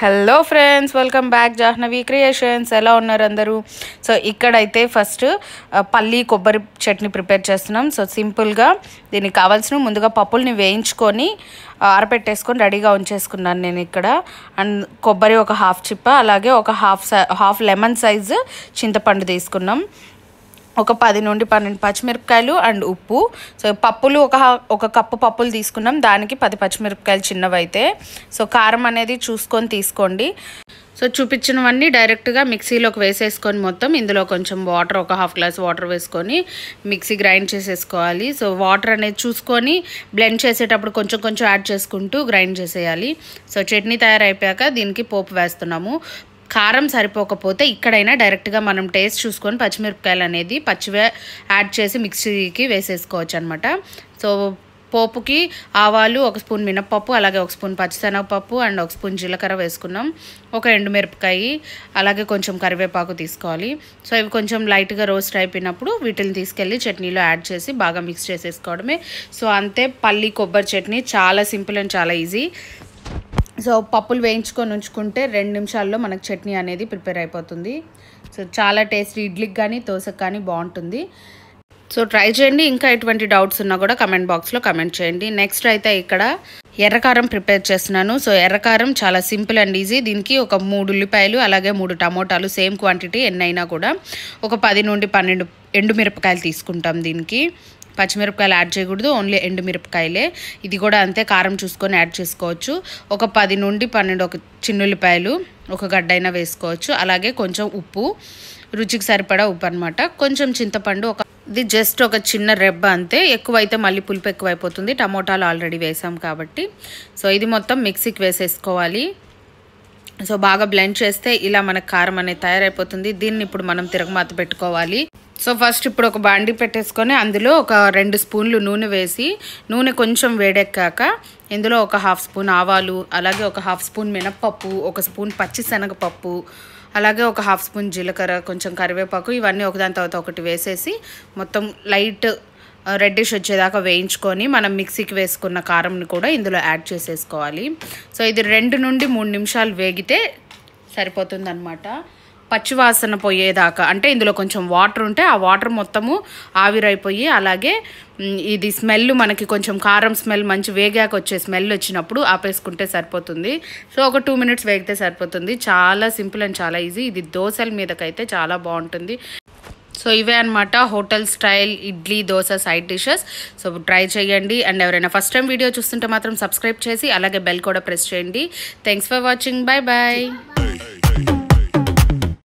hello friends welcome back Jahnavi creations ఎలా ఉన్నారు అందరూ సో ఇక్కడైతే ఫస్ట్ uh, పల్లి కొబ్బరి చట్నీ ప్రిపేర్ చేస్తున్నాం సో సింపుల్గా దీనికి కావాల్సిన ముందుగా పప్పుల్ని వేయించుకొని ఆరపెట్టేసుకొని uh, రెడీగా ఉంచేసుకున్నాను నేను ఇక్కడ అండ్ కొబ్బరి ఒక హాఫ్ చిప్ప అలాగే ఒక హాఫ్ హాఫ్ లెమన్ సైజు చింతపండు తీసుకున్నాం ఒక పది నుండి పన్నెండు పచ్చిమిరపకాయలు అండ్ ఉప్పు సో పప్పులు ఒక ఒక కప్పు పప్పులు తీసుకున్నాం దానికి పది పచ్చిమిరపకాయలు చిన్నవైతే సో కారం అనేది చూసుకొని తీసుకోండి సో చూపించినవన్నీ డైరెక్ట్గా మిక్సీలోకి వేసేసుకొని మొత్తం ఇందులో కొంచెం వాటర్ ఒక హాఫ్ గ్లాస్ వాటర్ వేసుకొని మిక్సీ గ్రైండ్ చేసేసుకోవాలి సో వాటర్ అనేది చూసుకొని బ్లెండ్ చేసేటప్పుడు కొంచెం కొంచెం యాడ్ చేసుకుంటూ గ్రైండ్ చేసేయాలి సో చట్నీ తయారైపోయాక దీనికి పోపు వేస్తున్నాము కారం సరిపోకపోతే ఇక్కడైనా డైరెక్ట్గా మనం టేస్ట్ చూసుకొని పచ్చిమిరపకాయలు అనేది పచ్చివే యాడ్ చేసి మిక్సీకి వేసేసుకోవచ్చు అనమాట సో పోపుకి ఆవాలు ఒక స్పూన్ మినప్పప్పు అలాగే ఒక స్పూన్ పచ్చిశనగపప్పు అండ్ ఒక స్పూన్ జీలకర్ర వేసుకున్నాం ఒక ఎండుమిరపకాయ అలాగే కొంచెం కరివేపాకు తీసుకోవాలి సో ఇవి కొంచెం లైట్గా రోస్ట్ అయిపోయినప్పుడు వీటిని తీసుకెళ్ళి చట్నీలో యాడ్ చేసి బాగా మిక్స్ చేసేసుకోవడమే సో అంతే పల్లి కొబ్బరి చట్నీ చాలా సింపుల్ అండ్ చాలా ఈజీ సో పప్పులు వేయించుకొని ఉంచుకుంటే రెండు నిమిషాల్లో మనకు చట్నీ అనేది ప్రిపేర్ అయిపోతుంది సో చాలా టేస్టీ ఇడ్లీకి కానీ దోశకు కానీ బాగుంటుంది సో ట్రై చేయండి ఇంకా ఎటువంటి డౌట్స్ ఉన్నా కూడా కమెంట్ బాక్స్లో కమెంట్ చేయండి నెక్స్ట్ అయితే ఇక్కడ ఎర్రకారం ప్రిపేర్ చేస్తున్నాను సో ఎర్రకారం చాలా సింపుల్ అండ్ ఈజీ దీనికి ఒక మూడు ఉల్లిపాయలు అలాగే మూడు టమోటాలు సేమ్ క్వాంటిటీ ఎన్నైనా కూడా ఒక పది నుండి పన్నెండు ఎండుమిరపకాయలు తీసుకుంటాం దీనికి పచ్చిమిరపకాయలు యాడ్ చేయకూడదు ఓన్లీ ఎండుమిరపకాయలే ఇది కూడా అంతే కారం చూసుకొని యాడ్ చేసుకోవచ్చు ఒక పది నుండి పన్నెండు ఒక చిన్నుల్లిపాయలు ఒక గడ్డ అయినా వేసుకోవచ్చు అలాగే కొంచెం ఉప్పు రుచికి సరిపడా ఉప్పు అనమాట కొంచెం చింతపండు ఒక ఇది జస్ట్ ఒక చిన్న రెబ్బ అంతే ఎక్కువైతే మళ్ళీ పులుపు ఎక్కువైపోతుంది టమోటాలు ఆల్రెడీ వేసాం కాబట్టి సో ఇది మొత్తం మిక్సీకి వేసేసుకోవాలి సో బాగా బ్లెండ్ చేస్తే ఇలా మనకు కారం అనేది తయారైపోతుంది దీన్ని ఇప్పుడు మనం తిరగమాత పెట్టుకోవాలి సో ఫస్ట్ ఇప్పుడు ఒక బాండి పెట్టేసుకొని అందులో ఒక రెండు స్పూన్లు నూనె వేసి నూనె కొంచెం వేడెక్కాక ఇందులో ఒక హాఫ్ స్పూన్ ఆవాలు అలాగే ఒక హాఫ్ స్పూన్ మినప్పప్పు ఒక స్పూన్ పచ్చిశనగపప్పు అలాగే ఒక హాఫ్ స్పూన్ జీలకర్ర కొంచెం కరివేపాకు ఇవన్నీ ఒకదాని తర్వాత ఒకటి వేసేసి మొత్తం లైట్ రెడ్డిష్ వచ్చేదాకా వేయించుకొని మనం మిక్సీకి వేసుకున్న కారంని కూడా ఇందులో యాడ్ చేసేసుకోవాలి సో ఇది రెండు నుండి మూడు నిమిషాలు వేగితే సరిపోతుందన్నమాట పచ్చివాసన పోయేదాకా అంటే ఇందులో కొంచెం వాటర్ ఉంటే ఆ వాటర్ మొత్తము ఆవిరైపోయి అలాగే ఇది స్మెల్ మనకి కొంచెం కారం స్మెల్ మంచి వేగాక వచ్చే స్మెల్ వచ్చినప్పుడు ఆపేసుకుంటే సరిపోతుంది సో ఒక టూ మినిట్స్ వేగితే సరిపోతుంది చాలా సింపుల్ అండ్ చాలా ఈజీ ఇది దోశల మీదకైతే చాలా బాగుంటుంది సో ఇవే అనమాట hotel style idli dosa side dishes so try చేయండి అండ్ ఎవరైనా ఫస్ట్ టైం వీడియో చూస్తుంటే మాత్రం సబ్స్క్రైబ్ చేసి అలాగే బెల్ కూడా ప్రెస్ చేయండి thanks for watching bye bye